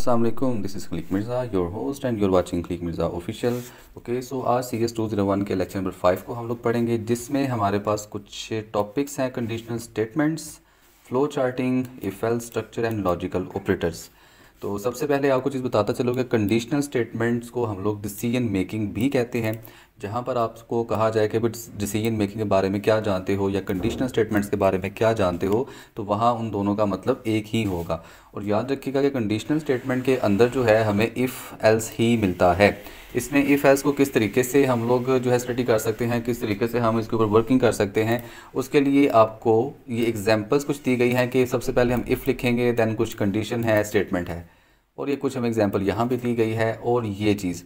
अस्सलाम this is click Mirza your host and your watching click Mirza official okay so आज C S two zero one के lecture number five को हम लोग पढ़ेंगे जिसमें हमारे पास कुछ टॉपिक्स हैं conditional statements flow charting if else structure and logical operators तो सबसे पहले आपको चीज़ बताता चलो कि कंडीशनल स्टेटमेंट्स को हम लोग डिसीजन मेकिंग भी कहते हैं जहाँ पर आपको कहा जाए कि डिसीजन मेकिंग के बारे में क्या जानते हो या कंडीशनल स्टेटमेंट्स के बारे में क्या जानते हो तो वहाँ उन दोनों का मतलब एक ही होगा और याद रखिएगा कि कंडीशनल स्टेटमेंट के अंदर जो है हमें इफ़ एल्स ही मिलता है इसमें इफ़ एल्स को किस तरीके से हम लोग जो है स्टडी कर सकते हैं किस तरीके से हम इसके ऊपर वर्किंग कर सकते हैं उसके लिए आपको ये एग्जाम्पल्स कुछ दी गई हैं कि सबसे पहले हम इफ़ लिखेंगे दैन कुछ कंडीशन है स्टेटमेंट है और ये कुछ हमें एग्जाम्पल यहाँ भी दी गई है और ये चीज़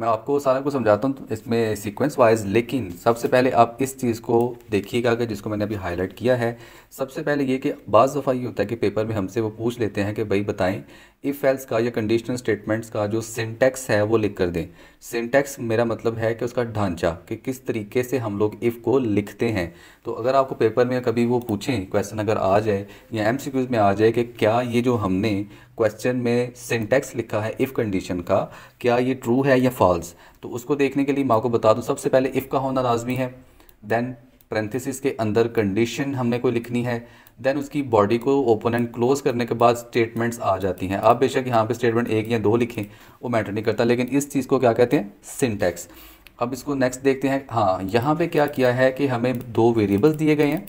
मैं आपको सारा कुछ समझाता हूँ इसमें सीक्वेंस वाइज लेकिन सबसे पहले आप इस चीज़ को देखिएगा कि जिसको मैंने अभी हाईलाइट किया है सबसे पहले ये कि बाज़ दफ़ा ये होता है कि पेपर में हमसे वो पूछ लेते हैं कि भाई बताएं इफ़ एल्स का या कंडीशनल स्टेटमेंट्स का जो सिंटेक्स है वो लिख कर दें सिंटेक्स मेरा मतलब है कि उसका ढांचा कि किस तरीके से हम लोग इफ़ को लिखते हैं तो अगर आपको पेपर में कभी वो पूछें क्वेश्चन अगर आ जाए या एम में आ जाए कि क्या ये जो हमने क्वेश्चन में सिंटेक्स लिखा है इफ़ कंडीशन का क्या ये ट्रू है या फॉल्स तो उसको देखने के लिए मैं आपको बता दूँ सबसे पहले इफ़ का होना लाजमी है देन प्रेंथिस के अंदर कंडीशन हमने कोई लिखनी है देन उसकी बॉडी को ओपन एंड क्लोज करने के बाद स्टेटमेंट्स आ जाती हैं आप बेशक यहाँ पे स्टेटमेंट एक या दो लिखें वो मैटर नहीं करता लेकिन इस चीज़ को क्या कहते हैं सिंटैक्स अब इसको नेक्स्ट देखते हैं हाँ यहाँ पे क्या किया है कि हमें दो वेरिएबल्स दिए गए हैं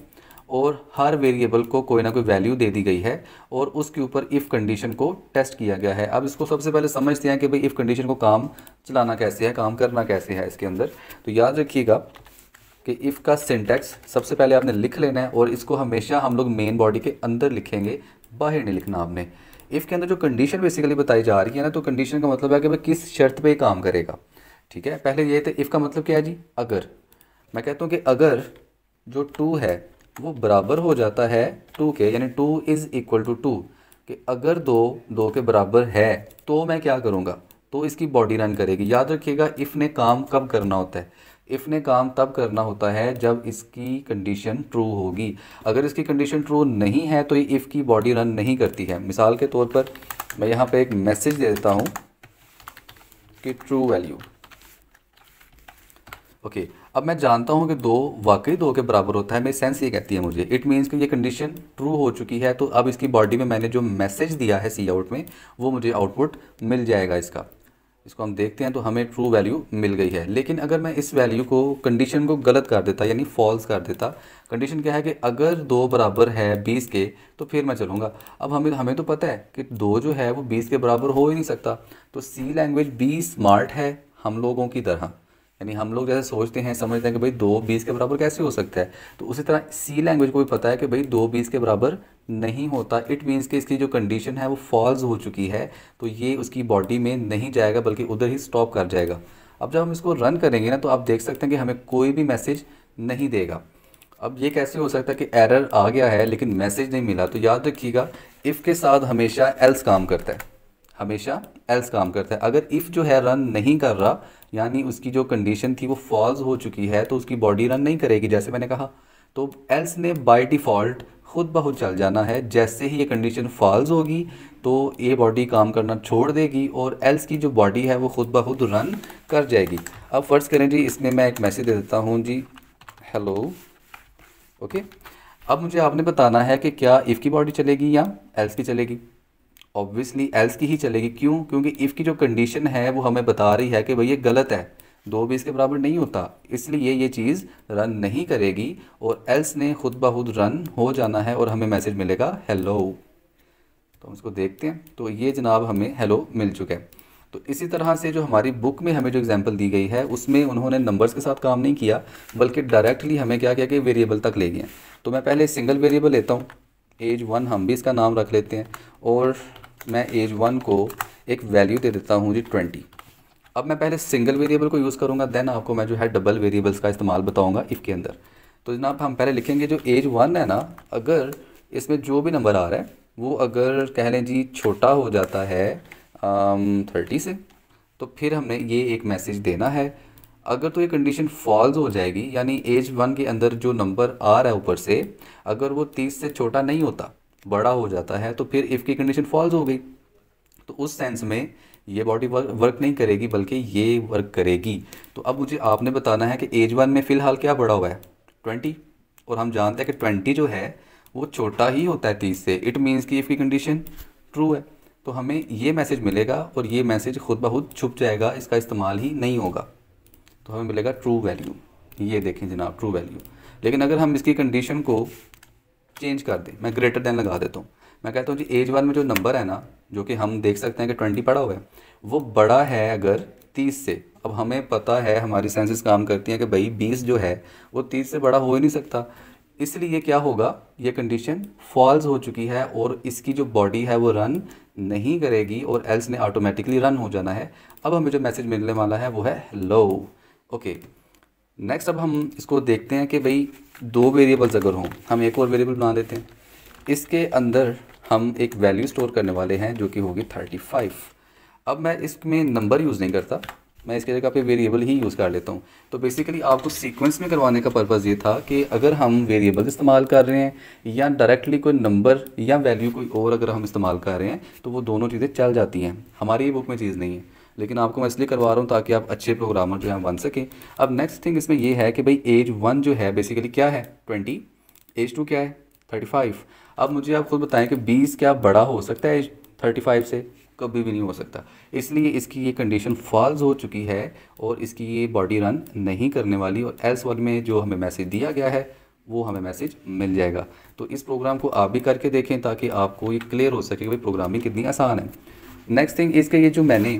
और हर वेरिएबल को कोई ना कोई वैल्यू दे दी गई है और उसके ऊपर इफ़ कंडीशन को टेस्ट किया गया है अब इसको सबसे पहले समझते हैं कि भाई इफ़ कंडीशन को काम चलाना कैसे है काम करना कैसे है इसके अंदर तो याद रखिएगा कि इफ़ का सिंटेक्स सबसे पहले आपने लिख लेना है और इसको हमेशा हम लोग मेन बॉडी के अंदर लिखेंगे बाहर नहीं लिखना आपने इफ़ के अंदर जो कंडीशन बेसिकली बताई जा रही है ना तो कंडीशन का मतलब है कि भाई किस शर्त पे काम करेगा ठीक है पहले ये थे तो इफ़ का मतलब क्या है जी अगर मैं कहता हूँ कि अगर जो टू है वो बराबर हो जाता है टू के यानी two is equal to two कि अगर दो दो के बराबर है तो मैं क्या करूँगा तो इसकी बॉडी रन करेगी याद रखिएगा इफ़ ने काम कब करना होता है इफ़ ने काम तब करना होता है जब इसकी कंडीशन ट्रू होगी अगर इसकी कंडीशन ट्रू नहीं है तो ये इफ़ की बॉडी रन नहीं करती है मिसाल के तौर पर मैं यहाँ पे एक मैसेज दे देता हूँ कि ट्रू वैल्यू ओके अब मैं जानता हूँ कि दो वाकई दो के बराबर होता है मेरी सेंस ये कहती है मुझे इट मीन्स कि ये कंडीशन ट्रू हो चुकी है तो अब इसकी बॉडी में मैंने जो मैसेज दिया है सी आउट में वो मुझे आउटपुट मिल जाएगा इसका इसको हम देखते हैं तो हमें ट्रू वैल्यू मिल गई है लेकिन अगर मैं इस वैल्यू को कंडीशन को गलत कर देता यानी फॉल्स कर देता कंडीशन क्या है कि अगर दो बराबर है बीस के तो फिर मैं चलूँगा अब हमें हमें तो पता है कि दो जो है वो बीस के बराबर हो ही नहीं सकता तो सी लैंग्वेज बी स्मार्ट है हम लोगों की तरह यानी हम लोग जैसे सोचते हैं समझते हैं कि भाई दो बीस के बराबर कैसे हो सकता है तो उसी तरह सी लैंग्वेज को भी पता है कि भाई दो बीस के बराबर नहीं होता इट मीन्स कि इसकी जो कंडीशन है वो फॉल्स हो चुकी है तो ये उसकी बॉडी में नहीं जाएगा बल्कि उधर ही स्टॉप कर जाएगा अब जब हम इसको रन करेंगे ना तो आप देख सकते हैं कि हमें कोई भी मैसेज नहीं देगा अब ये कैसे हो सकता है कि एरर आ गया है लेकिन मैसेज नहीं मिला तो याद रखिएगा इफ़ के साथ हमेशा एल्स काम करता है हमेशा एल्स काम करता है अगर इफ़ जो है रन नहीं कर रहा यानी उसकी जो कंडीशन थी वो फॉल्स हो चुकी है तो उसकी बॉडी रन नहीं करेगी जैसे मैंने कहा तो एल्स ने बाय डिफ़ॉल्ट खुद बहुत चल जाना है जैसे ही ये कंडीशन फॉल्स होगी तो ये बॉडी काम करना छोड़ देगी और एल्स की जो बॉडी है वो खुद ब खुद रन कर जाएगी अब फ़र्ज़ करें जी इसमें मैं एक मैसेज दे देता हूँ जी हेलो ओके अब मुझे आपने बताना है कि क्या इफ़ की बॉडी चलेगी या एल्स की चलेगी ऑब्वियसली एल्स की ही चलेगी क्यों क्योंकि इफ़ की जो कंडीशन है वो हमें बता रही है कि भाई ये गलत है दो भी इसके बराबर नहीं होता इसलिए ये चीज़ रन नहीं करेगी और एल्स ने खुद ब खुद रन हो जाना है और हमें मैसेज मिलेगा हेलो तो हम इसको देखते हैं तो ये जनाब हमें हेलो मिल चुका है तो इसी तरह से जो हमारी बुक में हमें जो एग्जांपल दी गई है उसमें उन्होंने नंबर्स के साथ काम नहीं किया बल्कि डायरेक्टली हमें क्या किया कि वेरिएबल तक ले गए तो मैं पहले सिंगल वेरिएबल लेता हूँ एज वन हम भी इसका नाम रख लेते हैं और मैं एज वन को एक वैल्यू दे देता हूँ जी ट्वेंटी अब मैं पहले सिंगल वेरिएबल को यूज़ करूँगा देन आपको मैं जो है डबल वेरिएबल्स का इस्तेमाल बताऊँगा इफ़ के अंदर तो जनाब हम पहले लिखेंगे जो एज वन है ना अगर इसमें जो भी नंबर आ रहा है वो अगर कह लें जी छोटा हो जाता है थर्टी um, से तो फिर हमने ये एक मैसेज देना है अगर तो ये कंडीशन फॉल्स हो जाएगी यानी एज वन के अंदर जो नंबर आ रहा है ऊपर से अगर वो तीस से छोटा नहीं होता बड़ा हो जाता है तो फिर इफ़ की कंडीशन फॉल्स हो गई तो उस सेंस में ये बॉडी वर्क वर्क नहीं करेगी बल्कि ये वर्क करेगी तो अब मुझे आपने बताना है कि एज वन में फ़िलहाल क्या बड़ा हुआ है ट्वेंटी और हम जानते हैं कि ट्वेंटी जो है वो छोटा ही होता है तीस से इट मीन्स कि की कंडीशन ट्रू है तो हमें ये मैसेज मिलेगा और ये मैसेज खुद ब खुद छुप जाएगा इसका इस्तेमाल ही नहीं होगा तो हमें मिलेगा ट्रू वैल्यू ये देखें जनाब ट्रू वैल्यू लेकिन अगर हम इसकी कंडीशन को चेंज कर दें मैं ग्रेटर देन लगा देता हूँ मैं कहता हूँ जी एज वन में जो नंबर है ना जो कि हम देख सकते हैं कि ट्वेंटी पड़ा हुआ है वो बड़ा है अगर तीस से अब हमें पता है हमारी सेंसेस काम करती हैं कि भाई बीस जो है वो तीस से बड़ा हो ही नहीं सकता इसलिए क्या होगा ये कंडीशन फॉल्स हो चुकी है और इसकी जो बॉडी है वो रन नहीं करेगी और एल्स ने ऑटोमेटिकली रन हो जाना है अब हमें जो मैसेज मिलने वाला है वो है लो ओके नेक्स्ट अब हम इसको देखते हैं कि भाई दो वेरिएबल्स अगर हों हम एक और वेरिएबल बना देते हैं इसके अंदर हम एक वैल्यू स्टोर करने वाले हैं जो कि होगी थर्टी फाइव अब मैं इसमें नंबर यूज़ नहीं करता मैं इसके जगह पे वेरिएबल ही यूज़ कर लेता हूँ तो बेसिकली आपको सीक्वेंस में करवाने का पर्पज़ ये था कि अगर हम वेरिएबल इस्तेमाल कर रहे हैं या डायरेक्टली कोई नंबर या वैल्यू कोई और अगर हम इस्तेमाल कर रहे हैं तो वो दोनों चीज़ें चल जाती हैं हमारी ये बुक में चीज़ नहीं है लेकिन आपको मैं इसलिए करवा रहा हूँ ताकि आप अच्छे प्रोग्रामर जो हैं बन सकें अब नेक्स्ट थिंग इसमें ये है कि भाई एज वन जो है बेसिकली क्या है ट्वेंटी एज टू क्या है थर्टी फाइव अब मुझे आप खुद बताएं कि बीस क्या बड़ा हो सकता है एज थर्टी फाइव से कभी भी नहीं हो सकता इसलिए इसकी ये कंडीशन फॉल्स हो चुकी है और इसकी ये बॉडी रन नहीं करने वाली और एल्स वन में जो हमें मैसेज दिया गया है वो हमें मैसेज मिल जाएगा तो इस प्रोग्राम को आप भी करके देखें ताकि आपको ये क्लियर हो सके कि भाई प्रोग्रामिंग कितनी आसान है नेक्स्ट थिंग इसके ये जो मैंने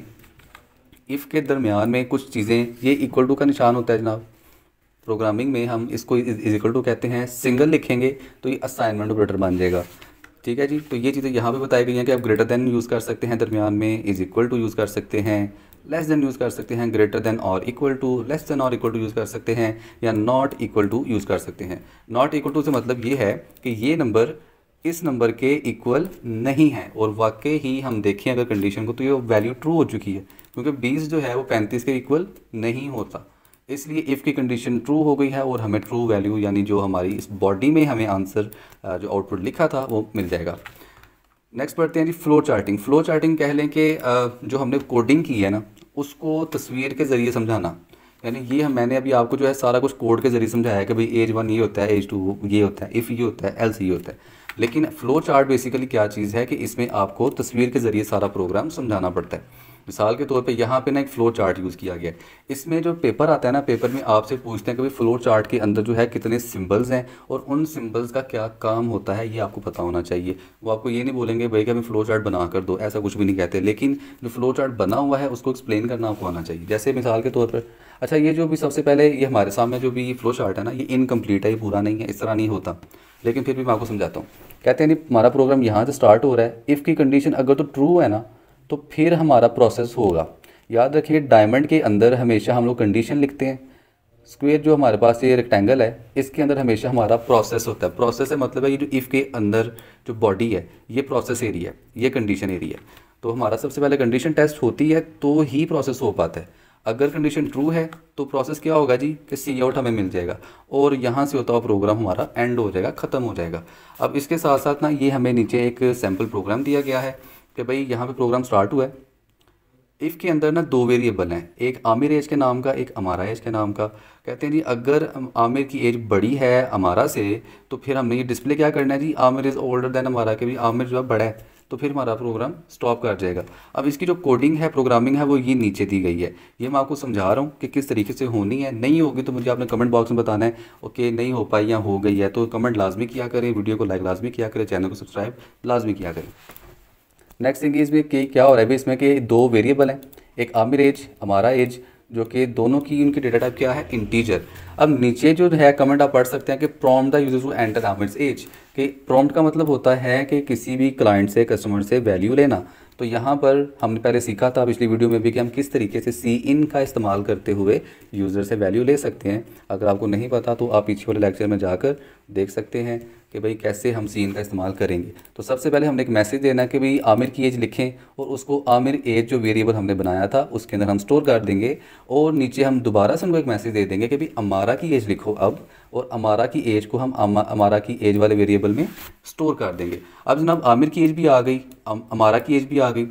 इफ़ के दरमियान में कुछ चीज़ें ये इक्वल टू का निशान होता है जनाब प्रोग्रामिंग में हम इसको इज इक्वल टू कहते हैं सिंगल लिखेंगे तो ये असाइनमेंट ऑपरेटर बन जाएगा ठीक है जी तो ये चीज़ें यहाँ पे बताई गई हैं कि आप ग्रेटर देन यूज़ कर सकते हैं दरमियान में इज इक्वल टू यूज़ कर सकते हैं लेस देन यूज़ कर सकते हैं ग्रेटर देन और इक्वल टू लेस देन और इक्वल टू यूज़ कर सकते हैं या नॉट इक्वल टू यूज़ कर सकते हैं नॉट इक्वल टू से मतलब ये है कि ये नंबर इस नंबर के इक्वल नहीं है और वाकई ही हम देखें अगर कंडीशन को तो ये वैल्यू ट्रू हो चुकी है क्योंकि बीस जो है वो पैंतीस के इक्वल नहीं होता इसलिए इफ़ की कंडीशन ट्रू हो गई है और हमें ट्रू वैल्यू यानी जो हमारी इस बॉडी में हमें आंसर जो आउटपुट लिखा था वो मिल जाएगा नेक्स्ट पढ़ते हैं जी फ्लो चार्टिंग फ्लो चार्टिंग कह लें कि जो हमने कोडिंग की है ना उसको तस्वीर के ज़रिए समझाना यानी ये हम मैंने अभी आपको जो है सारा कुछ कोड के ज़रिए समझाया है कि भाई एज वन ये होता है एज टू ये होता है इफ़ ये होता है एल्स ये होता है लेकिन फ़्लो चार्ट बेसिकली क्या चीज़ है कि इसमें आपको तस्वीर के ज़रिए सारा प्रोग्राम समझाना पड़ता है मिसाल के तौर पे यहाँ पे ना एक फ्लो चार्ट यूज़ किया गया है इसमें जो पेपर आता है ना पेपर में आपसे पूछते हैं कि भाई फ्लो चार्ट के अंदर जो है कितने सिम्बल्स हैं और उन सिम्बल्स का क्या काम होता है ये आपको पता होना चाहिए वो आपको ये नहीं बोलेंगे भाई कि हमें फ्लो चार्ट बना कर दो ऐसा कुछ भी नहीं कहते लेकिन जो फ्लो चार्ट बना हुआ है उसको एक्सप्लेन करना आपको आना चाहिए जैसे मिसाल के तौर पर अच्छा ये जो भी सबसे पहले ये हमारे सामने जो भी फ्लो चार्ट है ना ये इनकम्प्लीट है ये पूरा नहीं है इस तरह नहीं होता लेकिन फिर भी मैं आपको समझाता हूँ कहते हैं नहीं हमारा प्रोग्राम यहाँ से स्टार्ट हो रहा है इफ़ की कंडीशन अगर तो ट्रू है ना तो फिर हमारा प्रोसेस होगा याद रखिए डायमंड के अंदर हमेशा हम लोग कंडीशन लिखते हैं स्क्वेयर जो हमारे पास ये रेक्टेंगल है इसके अंदर हमेशा हमारा प्रोसेस होता है प्रोसेस है मतलब है ये जो इफ़ के अंदर जो बॉडी है ये प्रोसेस एरिया है ये कंडीशन एरिया है तो हमारा सबसे पहले कंडीशन टेस्ट होती है तो ही प्रोसेस हो पाता है अगर कंडीशन ट्रू है तो प्रोसेस क्या होगा जी कि सी आउट हमें मिल जाएगा और यहाँ से होता हुआ प्रोग्राम हमारा एंड हो जाएगा ख़त्म हो जाएगा अब इसके साथ साथ ना ये हमें नीचे एक सैम्पल प्रोग्राम दिया गया है कि भाई यहाँ पे प्रोग्राम स्टार्ट हुआ है इफ़ के अंदर ना दो वेरिएबल हैं एक आमिर एज के नाम का एक अमारा एज के नाम का कहते हैं जी अगर आमिर की एज बड़ी है अमारा से तो फिर हमने ये डिस्प्ले क्या करना है जी Aamir is older than Amara के भी आमिर जो है बड़ा है तो फिर हमारा प्रोग्राम स्टॉप कर जाएगा अब इसकी जो कोडिंग है प्रोग्रामिंग है वो ये नीचे दी गई है ये मैं आपको समझा रहा हूँ कि किस तरीके से होनी है नहीं होगी तो मुझे आपने कमेंट बॉक्स में बताना है ओके नहीं हो पाई या हो गई है तो कमेंट लाजमी किया करें वीडियो को लाइक लाजमी किया करें चैनल को सब्सक्राइब लाजमी किया करें नेक्स्ट थिंग इसमें कि क्या हो रहा है अभी इसमें कि दो वेरिएबल हैं एक आमिर एज हमारा एज जो कि दोनों की उनकी डेटा टाइप क्या है इंटीजर अब नीचे जो है कमेंट आप पढ़ सकते हैं कि prompt the user to enter Aamir age कि प्रॉम का मतलब होता है कि किसी भी क्लाइंट से कस्टमर से वैल्यू लेना तो यहाँ पर हमने पहले सीखा था पिछली वीडियो में भी कि हम किस तरीके से सी इन का इस्तेमाल करते हुए यूज़र से वैल्यू ले सकते हैं अगर आपको नहीं पता तो आप पीछे वाले लेक्चर में जाकर देख सकते हैं कि भाई कैसे हम सीन का इस्तेमाल करेंगे तो सबसे पहले हमने एक मैसेज देना कि भाई आमिर की एज लिखें और उसको आमिर एज जो वेरिएबल हमने बनाया था उसके अंदर हम स्टोर कर देंगे और नीचे हम दोबारा से उनको एक मैसेज दे देंगे कि भाई अमारा की एज लिखो अब और अमारा की एज को हम अमारा की एज वाले वेरिएबल में स्टोर कर देंगे अब जनाब आमिर की एज भी आ गई अमारा की एज भी आ गई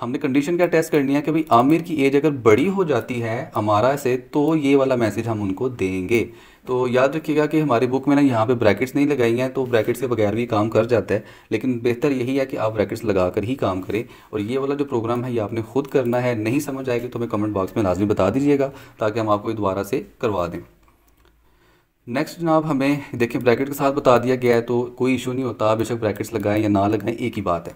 हमने कंडीशन क्या टेस्ट करनी है कि भाई आमिर की एज अगर बड़ी हो जाती है अमारा से तो ये वाला मैसेज हम उनको देंगे तो याद रखिएगा कि हमारी बुक में ना यहाँ पे ब्रैकेट्स नहीं लगाई हैं तो ब्रैकेट्स के बगैर भी काम कर जाता है लेकिन बेहतर यही है कि आप ब्रैकेट्स लगा कर ही काम करें और ये वाला जो प्रोग्राम है ये आपने खुद करना है नहीं समझ आएगी तो हमें कमेंट बॉक्स में लाजमी बता दीजिएगा ताकि हम आपको दोबारा से करवा दें नेक्स्ट जनाब हमें देखें ब्रैकेट के साथ बता दिया गया है तो कोई इशू नहीं होता बेशक ब्रैकेट्स लगाएं या ना लगाएं एक ही बात है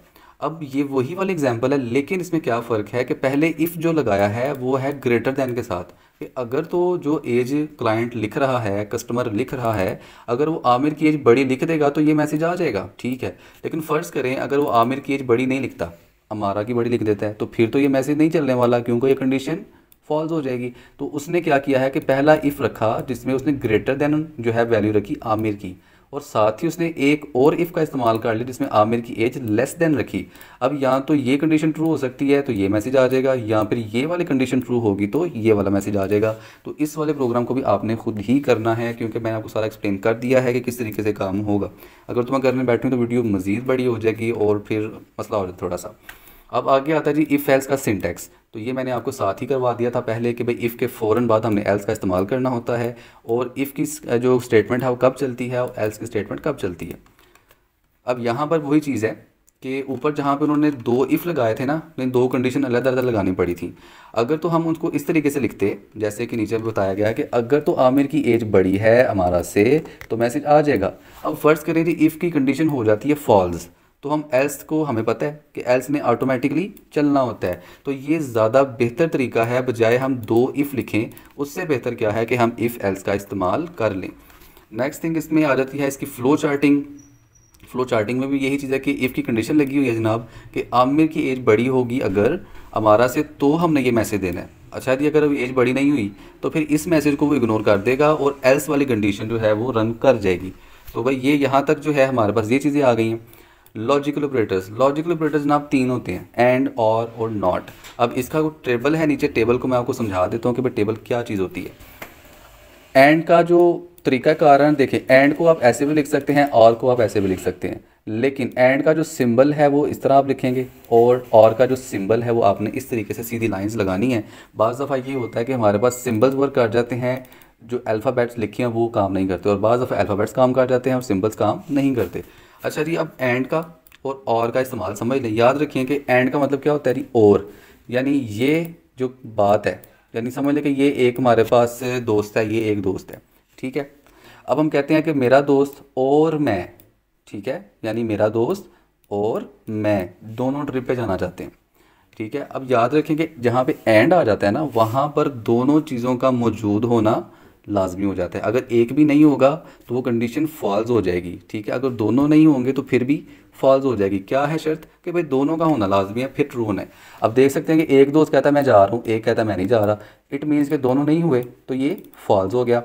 अब ये वही वाला एग्जाम्पल है लेकिन इसमें क्या फ़र्क है कि पहले इफ़ जो लगाया है वो है ग्रेटर दैन के साथ कि अगर तो जो एज क्लाइंट लिख रहा है कस्टमर लिख रहा है अगर वो आमिर की एज बड़ी लिख देगा तो ये मैसेज आ जाएगा ठीक है लेकिन फ़र्ज़ करें अगर वो आमिर की एज बड़ी नहीं लिखता अमारा की बड़ी लिख देता है तो फिर तो ये मैसेज नहीं चलने वाला क्योंकि ये कंडीशन फॉल्स हो जाएगी तो उसने क्या किया है कि पहला इफ़ रखा जिसमें उसने ग्रेटर देन जो है वैल्यू रखी आमिर की और साथ ही उसने एक और इफ़ का इस्तेमाल कर लिया जिसमें आमिर की एज लेस देन रखी अब या तो ये कंडीशन ट्रू हो सकती है तो ये मैसेज आ जाएगा या फिर ये वाली कंडीशन ट्रू होगी तो ये वाला मैसेज आ जाएगा तो इस वाले प्रोग्राम को भी आपने खुद ही करना है क्योंकि मैंने आपको सारा एक्सप्लेन कर दिया है कि किस तरीके से काम होगा अगर तो घर करने बैठे तो वीडियो मज़ीद बड़ी हो जाएगी और फिर मसला हो जाए थोड़ा सा अब आगे आता है जी इफ़ एल्स का सिंटेक्स तो ये मैंने आपको साथ ही करवा दिया था पहले कि भाई इफ़ के फ़ौर बाद हमने एल्स का इस्तेमाल करना होता है और इफ़ की जो स्टेटमेंट है वो कब चलती है और एल्स की स्टेटमेंट कब चलती है अब यहाँ पर वही चीज़ है कि ऊपर जहाँ पर उन्होंने दो इफ़ लगाए थे ना लेकिन दो कंडीशन अलग अलग लगानी पड़ी थी अगर तो हम उनको इस तरीके से लिखते जैसे कि नीचे बताया गया कि अगर तो आमिर की एज बड़ी है हमारा से तो मैसेज आ जाएगा अब फ़र्ज़ करें कि इफ़ की कंडीशन हो जाती है फॉल्स तो हम एल्स को हमें पता है कि एल्स में ऑटोमेटिकली चलना होता है तो ये ज़्यादा बेहतर तरीका है बजाय हम दो इफ़ लिखें उससे बेहतर क्या है कि हम इफ़ एल्स का इस्तेमाल कर लें नेक्स्ट थिंग इसमें आ जाती है इसकी फ़्लो चार्टिंग फ्लो चार्टिंग में भी यही चीज़ है कि इफ़ की कंडीशन लगी हुई है जनाब कि आमिर की एज बड़ी होगी अगर हमारा से तो हमने ये मैसेज देना है अच्छा जी अगर अभी एज बड़ी नहीं हुई तो फिर इस मैसेज को वो इग्नोर कर देगा और एल्स वाली कंडीशन जो है वो रन कर जाएगी तो भाई ये यहाँ तक जो है हमारे पास ये चीज़ें आ गई हैं लॉजिकल ऑपरेटर्स लॉजिकल ऑपरेटर्स जनाब तीन होते हैं एंड और और नॉट अब इसका टेबल है नीचे टेबल को मैं आपको समझा देता हूँ कि भाई टेबल क्या चीज़ होती है एंड का जो तरीका कारण देखें एंड को आप ऐसे भी लिख सकते हैं और को आप ऐसे भी लिख सकते हैं लेकिन एंड का जो सिंबल है वो इस तरह आप लिखेंगे और और का जो सिंबल है वो आपने इस तरीके से सीधी लाइंस लगानी है बाज़ दफ़ा ये होता है कि हमारे पास सिंबल्स वर्क कर जाते हैं जो अल्फ़ाबेट्स लिखे हैं वो काम नहीं करते और बाज़ दफ़ा अल्फ़ाबेट्स काम कर जाते हैं और सिम्बल्स काम नहीं करते अच्छा जी अब एंड का और और का इस्तेमाल समझ लें याद रखिए कि एंड का मतलब क्या होता है जी और यानी ये जो बात है यानी समझ लें कि ये एक हमारे पास दोस्त है ये एक दोस्त है ठीक है अब हम कहते हैं कि मेरा दोस्त और मैं ठीक है यानी मेरा दोस्त और मैं दोनों ट्रिप पे जाना चाहते हैं ठीक है अब याद रखें कि जहाँ पे एंड आ जाता है ना वहाँ पर दोनों चीज़ों का मौजूद होना लाजमी हो जाता है अगर एक भी नहीं होगा तो वो कंडीशन फॉल्स हो जाएगी ठीक है अगर दोनों नहीं होंगे तो फिर भी फॉल्स हो जाएगी क्या है शर्त कि भाई दोनों का होना लाजमी है फिर ट्रू होना है अब देख सकते हैं कि एक दोस्त कहता है मैं जा रहा हूँ एक कहता है मैं नहीं जा रहा इट मीन्स कि दोनों नहीं हुए तो ये फॉल्स हो गया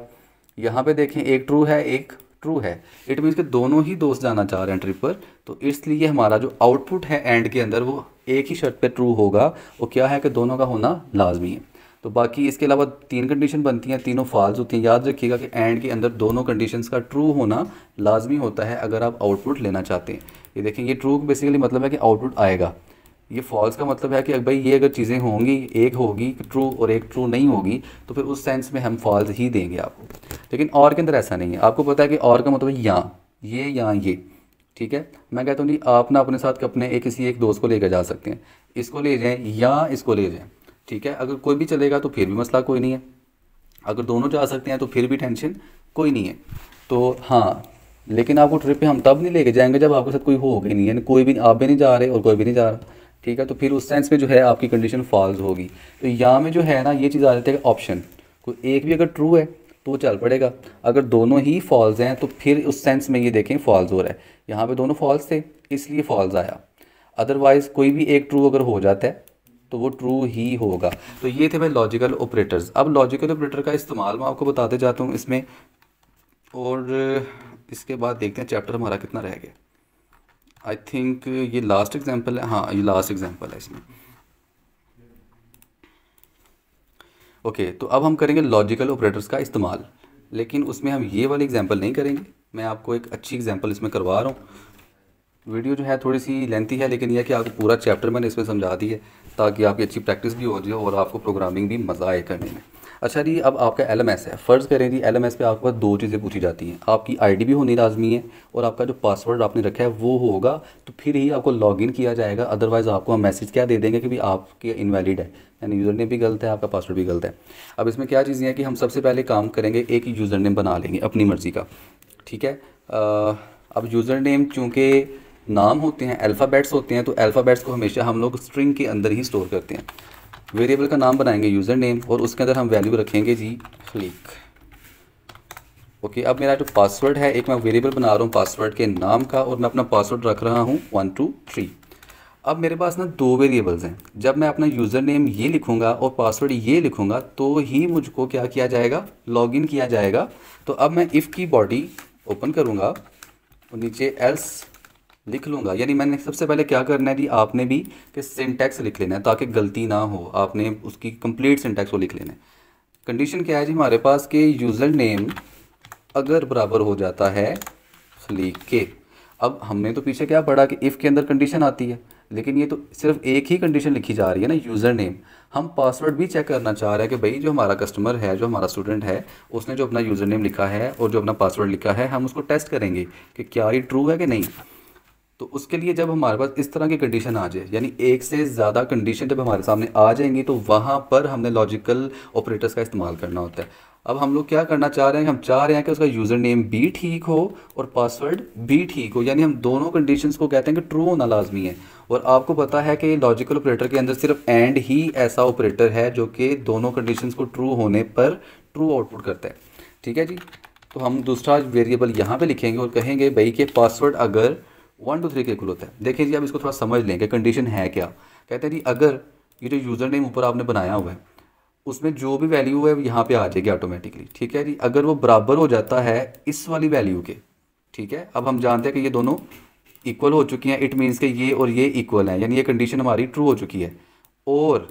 यहाँ पर देखें एक ट्रू है एक ट्रू है इट मीन्स कि दोनों ही दोस्त जाना चाह रहे हैं ट्रिप पर तो इसलिए हमारा जो आउटपुट है एंड के अंदर वो एक ही शर्त पर ट्रू होगा वो क्या है कि दोनों का होना लाजमी है तो बाकी इसके अलावा तीन कंडीशन बनती हैं तीनों फॉल्स होती हैं याद रखिएगा कि एंड के अंदर दोनों कंडीशन का ट्रू होना लाजमी होता है अगर आप आउटपुट लेना चाहते हैं ये देखें ये ट्रू बेसिकली मतलब है कि आउटपुट आएगा ये फॉल्स का मतलब है कि भाई ये अगर चीज़ें होंगी एक होगी ट्रू और एक ट्रू नहीं होगी तो फिर उस सेंस में हम फॉल्स ही देंगे आपको लेकिन और के अंदर ऐसा नहीं है आपको पता है कि और का मतलब यहाँ ये या ये ठीक है मैं कहता हूँ जी आप ना अपने साथ अपने एक किसी एक दोस्त को लेकर जा सकते हैं इसको ले जाएँ या इसको ले जाएँ ठीक है अगर कोई भी चलेगा तो फिर भी मसला कोई नहीं है अगर दोनों जा सकते हैं तो फिर भी टेंशन कोई नहीं है तो हाँ लेकिन आपको ट्रिप पे हम तब नहीं लेके जाएंगे जब आपके साथ कोई हो गई नहीं यानी कोई भी आप भी नहीं जा रहे और कोई भी नहीं जा रहा ठीक है तो फिर उस सेंस में जो है आपकी कंडीशन फॉल्स होगी तो यहाँ में जो है ना ये चीज़ आ जाती है ऑप्शन कोई तो एक भी अगर ट्रू है तो वो चल पड़ेगा अगर दोनों ही फॉल्स हैं तो फिर उस सेंस में ये देखें फॉल्स हो रहा है यहाँ पर दोनों फॉल्स थे इसलिए फॉल्स आया अदरवाइज़ कोई भी एक ट्रू अगर हो जाता है तो वो ट्रू ही होगा तो ये थे मैं लॉजिकल ऑपरेटर्स अब लॉजिकल ऑपरेटर का इस्तेमाल मैं आपको बताते जाता हूँ इसमें और इसके बाद देखते हैं चैप्टर हमारा कितना रह गया आई थिंक ये लास्ट एग्जाम्पल है हाँ ये लास्ट एग्जाम्पल है इसमें ओके okay, तो अब हम करेंगे लॉजिकल ऑपरेटर्स का इस्तेमाल लेकिन उसमें हम ये वाली एग्जाम्पल नहीं करेंगे मैं आपको एक अच्छी एग्जाम्पल इसमें करवा रहा हूँ वीडियो जो है थोड़ी सी लेंथी है लेकिन यह कि आपको पूरा चैप्टर मैंने इसमें समझा दी है ताकि आपकी अच्छी प्रैक्टिस भी हो जाए और आपको प्रोग्रामिंग भी मज़ा आए करने में अच्छा जी अब आपका एल है फ़र्ज़ करें जी एल पे आपके पास दो चीज़ें पूछी जाती हैं आपकी आईडी भी होनी लाजमी है और आपका जो पासवर्ड आपने रखा है वो होगा तो फिर ही आपको लॉगिन किया जाएगा अदरवाइज़ आपको हम मैसेज क्या दे देंगे कि भी आपके इनवैलिड है यानी यूज़र नेम भी गलत है आपका पासवर्ड भी गलत है अब इसमें क्या चीज़ें हैं कि हम सबसे पहले काम करेंगे एक यूज़र नेम बना लेंगे अपनी मर्ज़ी का ठीक है आ, अब यूज़र नेम चूँकि नाम होते हैं अल्फ़ाबेट्स होते हैं तो अल्फ़ाबेट्स को हमेशा हम लोग स्ट्रिंग के अंदर ही स्टोर करते हैं वेरिएबल का नाम बनाएंगे यूज़र नेम और उसके अंदर हम वैल्यू रखेंगे जी क्लिक ओके अब मेरा जो पासवर्ड है एक मैं वेरिएबल बना रहा हूँ पासवर्ड के नाम का और मैं अपना पासवर्ड रख रहा हूँ वन टू थ्री अब मेरे पास ना दो वेरिएबल्स हैं जब मैं अपना यूज़र नेम ये लिखूंगा और पासवर्ड ये लिखूंगा तो ही मुझको क्या किया जाएगा इन किया जाएगा तो अब मैं इफ़ की बॉडी ओपन करूँगा और नीचे एल्स लिख लूँगा यानी मैंने सबसे पहले क्या करना है जी आपने भी कि सिंटैक्स लिख लेना है ताकि गलती ना हो आपने उसकी कंप्लीट सिंटैक्स को लिख लेना है कंडीशन क्या है जी हमारे पास कि यूज़र नेम अगर बराबर हो जाता है खलीक के अब हमने तो पीछे क्या पढ़ा कि इफ़ के अंदर कंडीशन आती है लेकिन ये तो सिर्फ एक ही कंडीशन लिखी जा रही है ना यूज़र नेम हम पासवर्ड भी चेक करना चाह रहे हैं कि भाई जो हमारा कस्टमर है जो हमारा स्टूडेंट है उसने जो अपना यूज़र नेम लिखा है और जो अपना पासवर्ड लिखा है हम उसको टेस्ट करेंगे कि क्या ये ट्रू है कि नहीं तो उसके लिए जब हमारे पास इस तरह की कंडीशन आ जाए यानी एक से ज़्यादा कंडीशन जब हमारे सामने आ जाएंगी तो वहाँ पर हमने लॉजिकल ऑपरेटर्स का इस्तेमाल करना होता है अब हम लोग क्या करना चाह रहे हैं हम चाह रहे हैं कि उसका यूज़र नेम भी ठीक हो और पासवर्ड भी ठीक हो यानी हम दोनों कंडीशन को कहते हैं कि ट्रू होना लाजमी है और आपको पता है कि लॉजिकल ऑपरेटर के अंदर सिर्फ एंड ही ऐसा ऑपरेटर है जो कि दोनों कंडीशन को ट्रू होने पर ट्रू आउटपुट करता है ठीक है जी तो हम दूसरा वेरिएबल यहाँ पर लिखेंगे और कहेंगे भाई कि पासवर्ड अगर वन टू थ्री के इक्वल होता है देखिए जी आप इसको थोड़ा समझ लें कि कंडीशन है क्या कहते हैं जी अगर ये जो यूज़र नेम ऊपर आपने बनाया हुआ है उसमें जो भी वैल्यू है यहाँ पे आ जाएगी ऑटोमेटिकली ठीक है जी अगर वो बराबर हो जाता है इस वाली वैल्यू के ठीक है अब हम जानते हैं कि ये दोनों इक्वल हो चुकी हैं इट मीन्स कि ये और ये इक्वल हैं यानी ये कंडीशन हमारी ट्रू हो चुकी है और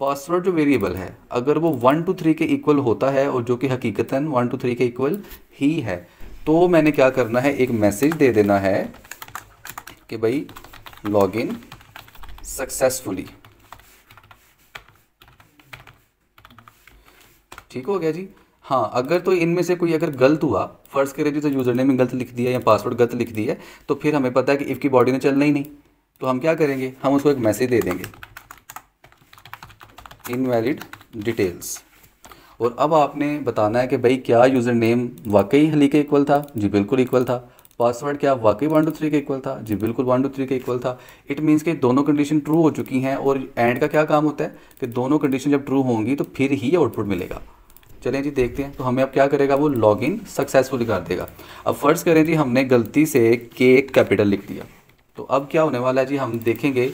पासवर्ड जो वेरिएबल है अगर वो वन टू थ्री के इक्वल होता है और जो कि हकीकता वन टू थ्री के इक्वल ही है तो मैंने क्या करना है एक मैसेज दे देना है कि भाई लॉग इन सक्सेसफुली ठीक हो गया जी हाँ अगर तो इनमें से कोई अगर गलत हुआ फर्ज करे जैसे यूज़र नेम गलत लिख दिया या पासवर्ड गलत लिख दिया तो फिर हमें पता है कि इफ़ की बॉडी ने चलना ही नहीं तो हम क्या करेंगे हम उसको एक मैसेज दे देंगे इनवैलिड डिटेल्स और अब आपने बताना है कि भाई क्या यूज़र नेम वाकई हली के इक्वल था जी बिल्कुल इक्वल था पासवर्ड क्या वाकई वन टू थ्री के इक्वल था जी बिल्कुल वन टू थ्री के इक्वल था इट मीन्स कि दोनों कंडीशन ट्रू हो चुकी हैं और एंड का क्या काम होता है कि दोनों कंडीशन जब ट्रू होंगी तो फिर ही आउटपुट मिलेगा चलें जी देखते हैं तो हमें अब क्या करेगा वो लॉग इन सक्सेसफुली कर देगा अब फ़र्ज करें जी हमने गलती से के कैपिटल लिख दिया तो अब क्या होने वाला है जी हम देखेंगे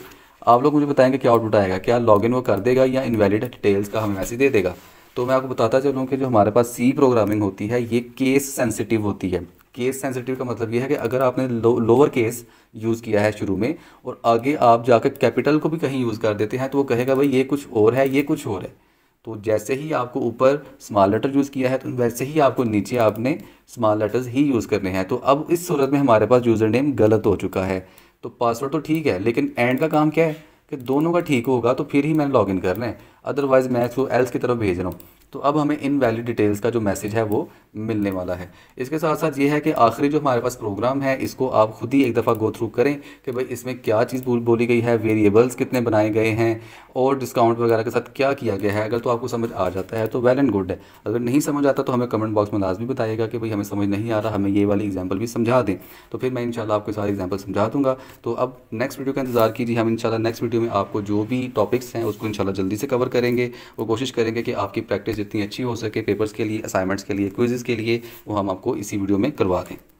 आप लोग मुझे बताएंगे क्या आउटपुट आएगा क्या लॉगिन वो कर देगा या इनवैलिड डिटेल्स का हमें मैसेज दे देगा तो मैं आपको बताता चलूँ कि जो हमारे पास सी प्रोग्रामिंग होती है ये केस सेंसिटिव होती है केस सेंसिटिव का मतलब यह है कि अगर आपने लो, लोअर केस यूज़ किया है शुरू में और आगे आप जाकर कैपिटल को भी कहीं यूज़ कर देते हैं तो वो कहेगा भाई ये कुछ और है ये कुछ और है तो जैसे ही आपको ऊपर स्मॉल लेटर यूज़ किया है तो वैसे ही आपको नीचे आपने स्मॉल लेटर्स ही यूज़ करने हैं तो अब इस सूरत में हमारे पास यूज़र नेम गलत हो चुका है तो पासवर्ड तो ठीक है लेकिन एंड का काम क्या है कि दोनों का ठीक होगा तो फिर ही मैंने लॉगिन करना है अदरवाइज़ मैं इसको एल्स की तरफ भेज रहा हूँ तो अब हमें इन वैलिड डिटेल्स का जो मैसेज है वो मिलने वाला है इसके साथ साथ ये है कि आखिरी जो हमारे पास प्रोग्राम है इसको आप खुद ही एक दफ़ा गो थ्रू करें कि भाई इसमें क्या चीज़ बोल बोली गई है वेरिएबल्स कितने बनाए गए हैं और डिस्काउंट वगैरह के साथ क्या किया गया है अगर तो आपको समझ आ जाता है तो वेल एंड गुड है अगर नहीं समझ आता तो हमें कमेंट बॉक्स में लाजमी बताएगा कि भाई हमें समझ नहीं आ रहा हमें ये वाली एग्जाम्पल भी समझा दें तो फिर मैं इनशाला आपके सारे एग्जाम्पल समझा दूंगा तो अब नेक्स्ट वीडियो का इंतजार कीजिए हम इनशाला नेक्स्ट वीडियो में आपको जो भी टॉपिक्स हैं उसको इनशाला जल्दी से कवर करेंगे और कोशिश करेंगे कि आपकी प्रैक्टिस जितनी अच्छी हो सके पेपर्स के लिए असाइनमेंट्स के लिए क्विजेस के लिए वो हम आपको इसी वीडियो में करवा दें